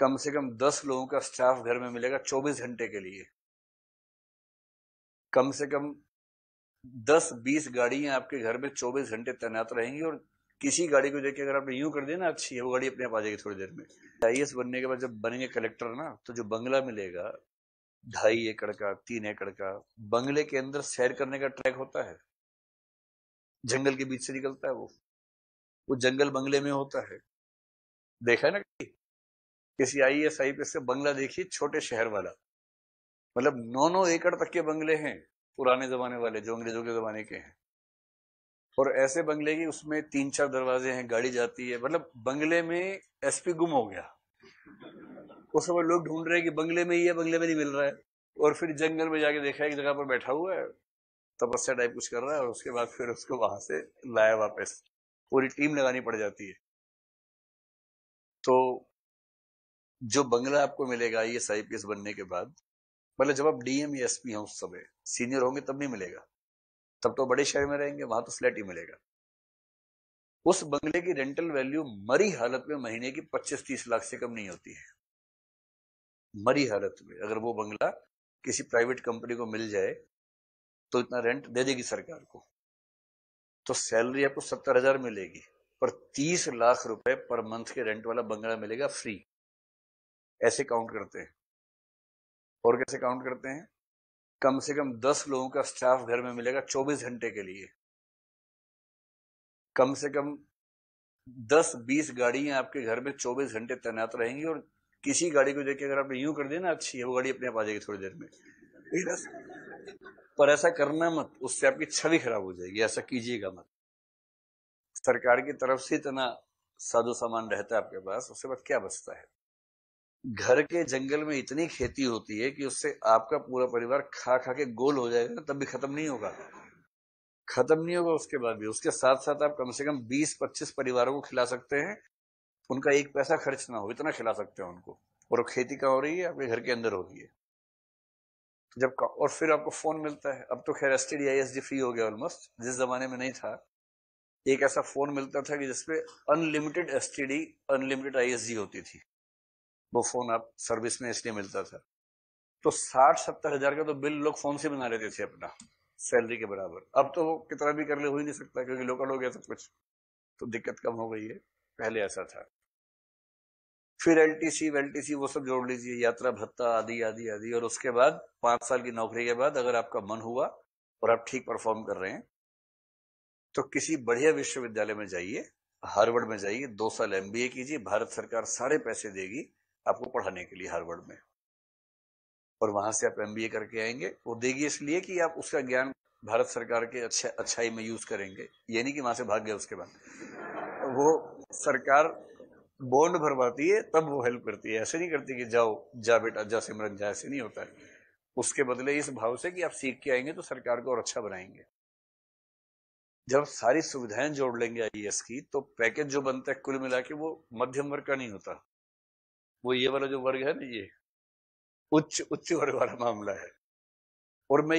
कम से कम दस लोगों का स्टाफ घर में मिलेगा चौबीस घंटे के लिए कम से कम दस बीस गाड़ियां आपके घर में चौबीस घंटे तैनात रहेंगी और किसी गाड़ी को देख के अगर आपने यूं कर दिया ना अच्छी है वो गाड़ी अपने आप आ जाएगी थोड़ी देर में आई बनने के बाद जब बनेंगे कलेक्टर ना तो जो बंगला मिलेगा ढाई एकड़ का तीन एकड़ का बंगले के अंदर सैर करने का ट्रैक होता है जंगल के बीच से निकलता है वो वो जंगल बंगले में होता है देखा है ना किसी आई एस आई पी से बंगला देखिए छोटे शहर वाला मतलब नौ नौ एकड़ तक के बंगले हैं पुराने जमाने वाले जो अंग्रेजों के जमाने के हैं और ऐसे बंगले की उसमें तीन चार दरवाजे हैं गाड़ी जाती है मतलब बंगले में एसपी गुम हो गया उस समय लोग ढूंढ रहे हैं कि बंगले में ही है बंगले में नहीं मिल रहा है और फिर जंगल में जाके देखा एक जगह पर बैठा हुआ है तपस्या टाइप कुछ कर रहा है और उसके बाद फिर उसको वहां से लाया वापस पूरी टीम लगानी पड़ जाती है तो जो बंगला आपको मिलेगा I S I P S बनने के बाद मतलब जब आप डीएम या एसपी हैं उस समय सीनियर होंगे तब नहीं मिलेगा तब तो बड़े शहर में रहेंगे वहां तो फ्लैट ही मिलेगा उस बंगले की रेंटल वैल्यू मरी हालत में महीने की 25-30 लाख से कम नहीं होती है मरी हालत में अगर वो बंगला किसी प्राइवेट कंपनी को मिल जाए तो इतना रेंट दे देगी सरकार को तो सैलरी आपको सत्तर हजार मिलेगी पर तीस लाख रुपए पर मंथ के रेंट वाला बंगला मिलेगा फ्री ऐसे काउंट करते हैं और कैसे काउंट करते हैं कम से कम दस लोगों का स्टाफ घर में मिलेगा चौबीस घंटे के लिए कम से कम दस बीस गाड़ियां आपके घर में चौबीस घंटे तैनात रहेंगी और किसी गाड़ी को देखिए अगर आपने यूं कर दिया ना अच्छी है वो गाड़ी अपने आप आ जाएगी थोड़ी देर में पर ऐसा करना मत उससे आपकी छवि खराब हो जाएगी ऐसा कीजिएगा मत सरकार की तरफ से इतना साधु सामान रहता है आपके पास उसके बाद क्या बचता है घर के जंगल में इतनी खेती होती है कि उससे आपका पूरा परिवार खा खा के गोल हो जाएगा तब भी खत्म नहीं होगा खत्म नहीं होगा उसके बाद भी उसके साथ साथ आप कम से कम 20-25 परिवारों को खिला सकते हैं उनका एक पैसा खर्च ना हो इतना खिला सकते हैं उनको और खेती कहाँ हो रही है आपके घर के अंदर हो रही है जब और फिर आपको फोन मिलता है अब तो खैर एस टी फ्री हो गया ऑलमोस्ट जिस जमाने में नहीं था एक ऐसा फोन मिलता था कि जिसपे अनलिमिटेड एस अनलिमिटेड आई होती थी वो फोन आप सर्विस में इसलिए मिलता था तो साठ सत्तर हजार का तो बिल लोग फोन से बना लेते थे अपना सैलरी के बराबर अब तो वो कितना भी कर ले हो ही नहीं सकता क्योंकि लोकल हो गया सब कुछ तो दिक्कत कम हो गई है पहले ऐसा था फिर L T C well T C वो सब जोड़ लीजिए यात्रा भत्ता आदि आदि आदि और उसके बाद पांच साल की नौकरी के बाद अगर आपका मन हुआ और आप ठीक परफॉर्म कर रहे हैं तो किसी बढ़िया विश्वविद्यालय में जाइए हार्वर्ड में जाइए दो साल एमबीए कीजिए भारत सरकार सारे पैसे देगी आपको पढ़ाने के लिए हार्वर्ड में और वहां से आप एम करके आएंगे वो देगी इसलिए कि आप उसका ज्ञान भारत सरकार के अच्छा अच्छाई में यूज करेंगे ये नहीं कि वहां से भाग गए उसके बाद वो सरकार बॉन्ड भरवाती है तब वो हेल्प करती है ऐसे नहीं करती कि जाओ जा बेटा जा सिमरन जा ऐसे नहीं होता है उसके बदले इस भाव से कि आप सीख के आएंगे तो सरकार को और अच्छा बनाएंगे जब सारी सुविधाएं जोड़ लेंगे आई e की तो पैकेज जो बनता है कुल मिला के वो मध्यम वर्ग का नहीं होता वो ये वाला जो वर्ग है ना ये उच्च उच्च वर्ग वाला मामला है और मैं